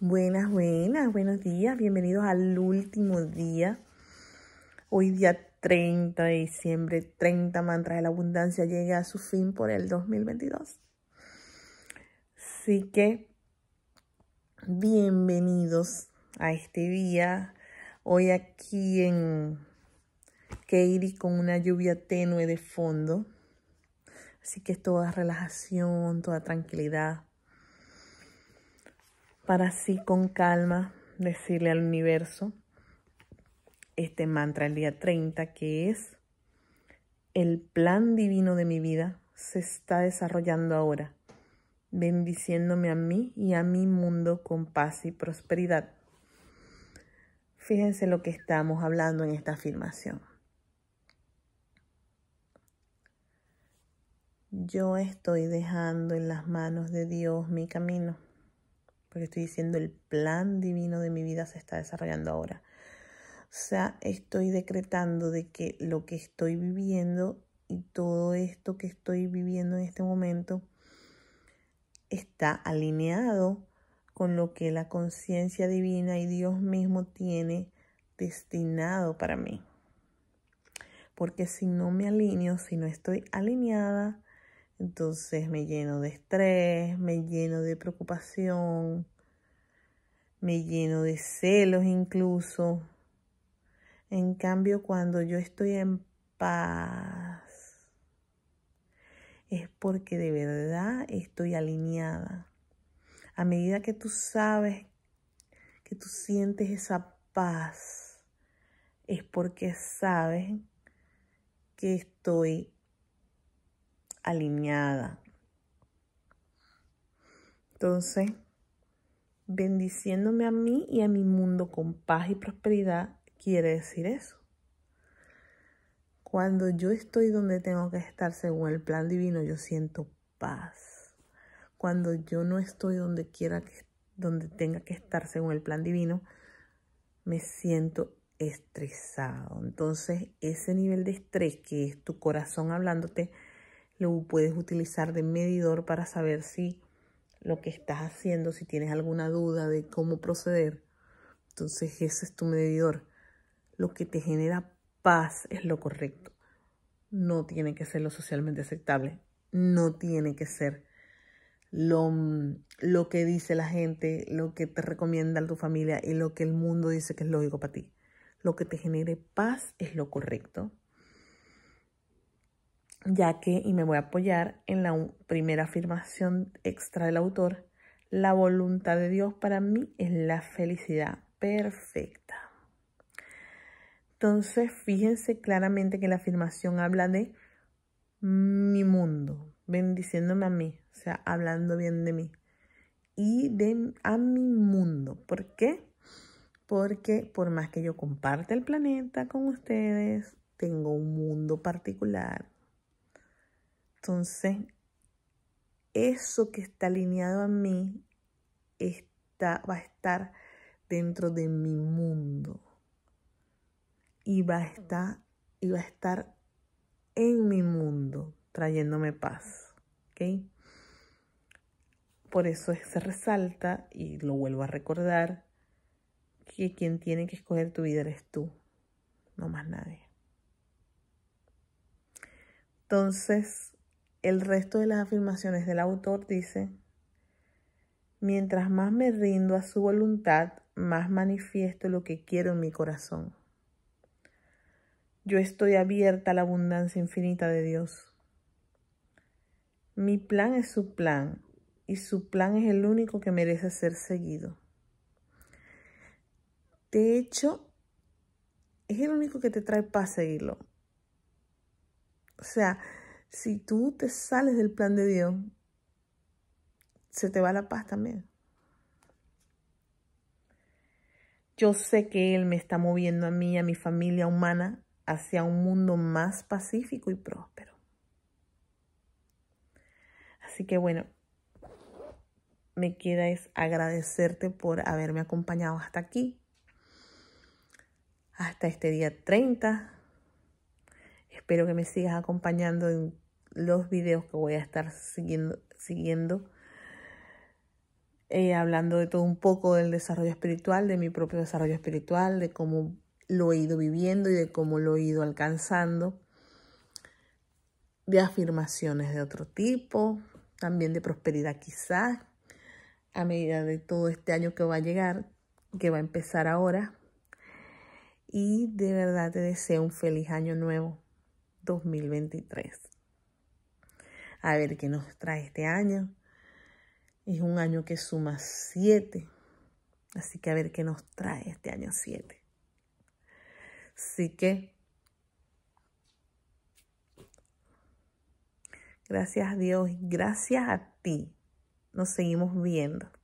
Buenas, buenas, buenos días. Bienvenidos al último día. Hoy día 30 de diciembre, 30 mantras de la abundancia llega a su fin por el 2022. Así que, bienvenidos a este día. Hoy aquí en Katy con una lluvia tenue de fondo. Así que es toda relajación, toda tranquilidad para así con calma decirle al universo este mantra el día 30 que es el plan divino de mi vida se está desarrollando ahora, bendiciéndome a mí y a mi mundo con paz y prosperidad. Fíjense lo que estamos hablando en esta afirmación. Yo estoy dejando en las manos de Dios mi camino porque estoy diciendo, el plan divino de mi vida se está desarrollando ahora. O sea, estoy decretando de que lo que estoy viviendo y todo esto que estoy viviendo en este momento está alineado con lo que la conciencia divina y Dios mismo tiene destinado para mí. Porque si no me alineo, si no estoy alineada, entonces me lleno de estrés, me lleno de preocupación, me lleno de celos incluso. En cambio, cuando yo estoy en paz, es porque de verdad estoy alineada. A medida que tú sabes, que tú sientes esa paz, es porque sabes que estoy alineada. Entonces, bendiciéndome a mí y a mi mundo con paz y prosperidad quiere decir eso. Cuando yo estoy donde tengo que estar según el plan divino, yo siento paz. Cuando yo no estoy donde quiera que donde tenga que estar según el plan divino, me siento estresado. Entonces, ese nivel de estrés que es tu corazón hablándote lo puedes utilizar de medidor para saber si lo que estás haciendo, si tienes alguna duda de cómo proceder. Entonces ese es tu medidor. Lo que te genera paz es lo correcto. No tiene que ser lo socialmente aceptable. No tiene que ser lo, lo que dice la gente, lo que te recomienda tu familia y lo que el mundo dice que es lógico para ti. Lo que te genere paz es lo correcto ya que, y me voy a apoyar en la primera afirmación extra del autor, la voluntad de Dios para mí es la felicidad perfecta. Entonces, fíjense claramente que la afirmación habla de mi mundo, bendiciéndome a mí, o sea, hablando bien de mí y de a mi mundo. ¿Por qué? Porque por más que yo comparte el planeta con ustedes, tengo un mundo particular entonces, eso que está alineado a mí está, va a estar dentro de mi mundo. Y va a estar, y va a estar en mi mundo, trayéndome paz. ¿ok? Por eso se resalta, y lo vuelvo a recordar, que quien tiene que escoger tu vida eres tú, no más nadie. Entonces, el resto de las afirmaciones del autor dice, mientras más me rindo a su voluntad, más manifiesto lo que quiero en mi corazón. Yo estoy abierta a la abundancia infinita de Dios. Mi plan es su plan y su plan es el único que merece ser seguido. De hecho, es el único que te trae para seguirlo. O sea, si tú te sales del plan de Dios, se te va la paz también. Yo sé que Él me está moviendo a mí, a mi familia humana, hacia un mundo más pacífico y próspero. Así que bueno, me queda es agradecerte por haberme acompañado hasta aquí, hasta este día 30 Espero que me sigas acompañando en los videos que voy a estar siguiendo. siguiendo. Eh, hablando de todo un poco del desarrollo espiritual, de mi propio desarrollo espiritual, de cómo lo he ido viviendo y de cómo lo he ido alcanzando, de afirmaciones de otro tipo, también de prosperidad quizás, a medida de todo este año que va a llegar, que va a empezar ahora. Y de verdad te deseo un feliz año nuevo. 2023. A ver qué nos trae este año. Es un año que suma 7. Así que a ver qué nos trae este año 7. Así que gracias a Dios, gracias a ti. Nos seguimos viendo.